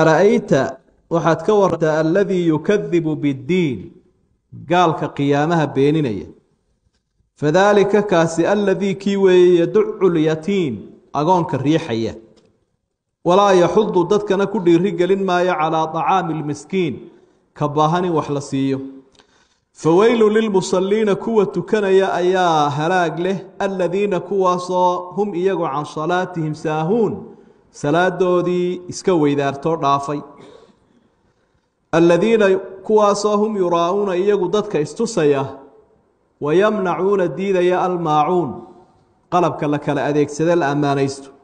ara'ayta waxaad ka warrantaa aladii yukadibu biddiin gaalka qiyaamaha beeninaya fadaalika kaasi aladii kii weeye yaducu lyatiin agoonka riixaya walaa yaxudu dadkana ku dhiiri gelin maayo calaa طacaami lmiskiin ka baahan in wax la siiyo faweylu lilmusaliina kuwa tukanaya ayaa halaag leh aladiina kuwaasoo hum iyagu can salaatihim saahuun salaadoodii iska weydaartoo dhaafay alladiina kuwaasoo hum yuraa'uuna iyagu dadka istusaya wayamnacuuna diidaya almaacuun qalabka la kala adeegsada la ammaanaysto